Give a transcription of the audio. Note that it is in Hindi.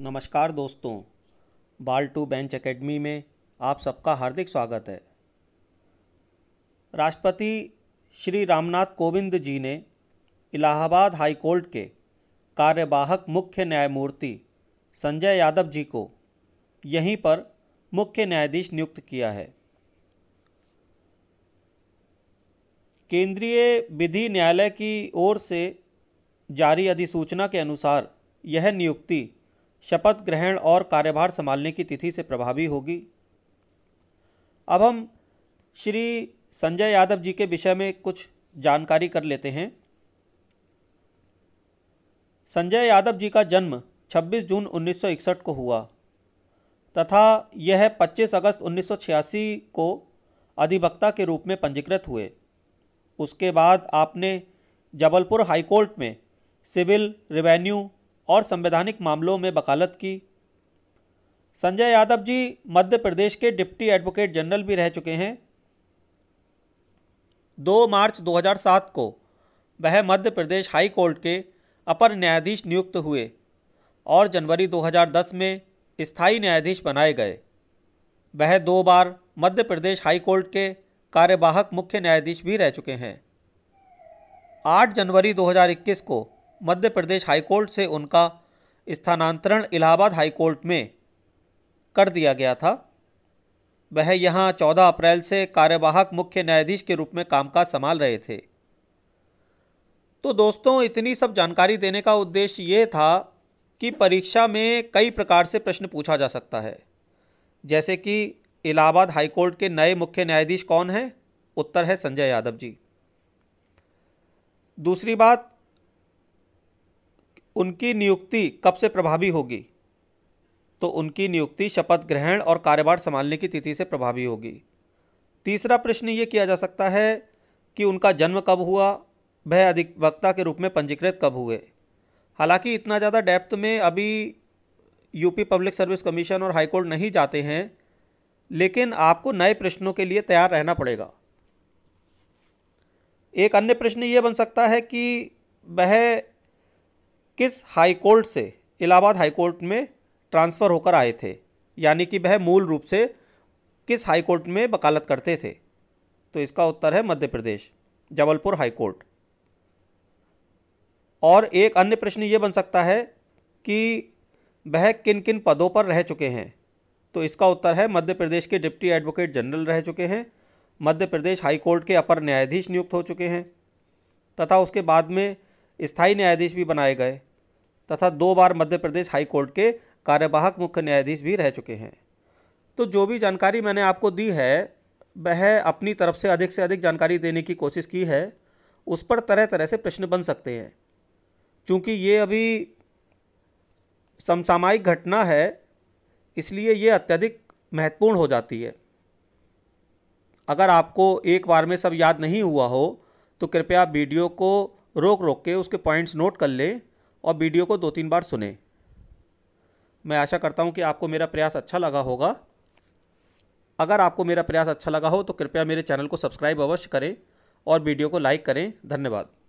नमस्कार दोस्तों बाल टू बेंच एकेडमी में आप सबका हार्दिक स्वागत है राष्ट्रपति श्री रामनाथ कोविंद जी ने इलाहाबाद हाई कोर्ट के कार्यवाहक मुख्य न्यायमूर्ति संजय यादव जी को यहीं पर मुख्य न्यायाधीश नियुक्त किया है केंद्रीय विधि न्यायालय की ओर से जारी अधिसूचना के अनुसार यह नियुक्ति शपथ ग्रहण और कार्यभार संभालने की तिथि से प्रभावी होगी अब हम श्री संजय यादव जी के विषय में कुछ जानकारी कर लेते हैं संजय यादव जी का जन्म 26 जून 1961 को हुआ तथा यह 25 अगस्त 1986 को अधिवक्ता के रूप में पंजीकृत हुए उसके बाद आपने जबलपुर हाईकोर्ट में सिविल रिवेन्यू और संवैधानिक मामलों में वकालत की संजय यादव जी मध्य प्रदेश के डिप्टी एडवोकेट जनरल भी रह चुके हैं 2 मार्च 2007 को वह मध्य प्रदेश हाई कोर्ट के अपर न्यायाधीश नियुक्त हुए और जनवरी 2010 में स्थायी न्यायाधीश बनाए गए वह दो बार मध्य प्रदेश हाई कोर्ट के कार्यवाहक मुख्य न्यायाधीश भी रह चुके हैं 8 जनवरी 2021 को मध्य प्रदेश हाईकोर्ट से उनका स्थानांतरण इलाहाबाद हाईकोर्ट में कर दिया गया था वह यहाँ 14 अप्रैल से कार्यवाहक मुख्य न्यायाधीश के रूप में कामकाज संभाल रहे थे तो दोस्तों इतनी सब जानकारी देने का उद्देश्य ये था कि परीक्षा में कई प्रकार से प्रश्न पूछा जा सकता है जैसे कि इलाहाबाद हाईकोर्ट के नए मुख्य न्यायाधीश कौन हैं उत्तर है संजय यादव जी दूसरी बात उनकी नियुक्ति कब से प्रभावी होगी तो उनकी नियुक्ति शपथ ग्रहण और कार्यभार संभालने की तिथि से प्रभावी होगी तीसरा प्रश्न ये किया जा सकता है कि उनका जन्म कब हुआ वह अधिवक्ता के रूप में पंजीकृत कब हुए हालांकि इतना ज़्यादा डेप्थ में अभी यूपी पब्लिक सर्विस कमीशन और हाईकोर्ट नहीं जाते हैं लेकिन आपको नए प्रश्नों के लिए तैयार रहना पड़ेगा एक अन्य प्रश्न ये बन सकता है कि वह किस हाई कोर्ट से इलाहाबाद हाई कोर्ट में ट्रांसफ़र होकर आए थे यानी कि वह मूल रूप से किस हाई कोर्ट में वकालत करते थे तो इसका उत्तर है मध्य प्रदेश जबलपुर हाई कोर्ट और एक अन्य प्रश्न ये बन सकता है कि वह किन किन पदों पर रह चुके हैं तो इसका उत्तर है मध्य प्रदेश के डिप्टी एडवोकेट जनरल रह चुके हैं मध्य प्रदेश हाई कोर्ट के अपर न्यायाधीश नियुक्त हो चुके हैं तथा उसके बाद में स्थायी न्यायाधीश भी बनाए गए तथा दो बार मध्य प्रदेश हाई कोर्ट के कार्यवाहक मुख्य न्यायाधीश भी रह चुके हैं तो जो भी जानकारी मैंने आपको दी है वह अपनी तरफ से अधिक से अधिक जानकारी देने की कोशिश की है उस पर तरह तरह से प्रश्न बन सकते हैं क्योंकि ये अभी समसामायिक घटना है इसलिए ये अत्यधिक महत्वपूर्ण हो जाती है अगर आपको एक बार में सब याद नहीं हुआ हो तो कृपया वीडियो को रोक रोक के उसके पॉइंट्स नोट कर लें और वीडियो को दो तीन बार सुने मैं आशा करता हूँ कि आपको मेरा प्रयास अच्छा लगा होगा अगर आपको मेरा प्रयास अच्छा लगा हो तो कृपया मेरे चैनल को सब्सक्राइब अवश्य करें और वीडियो को लाइक करें धन्यवाद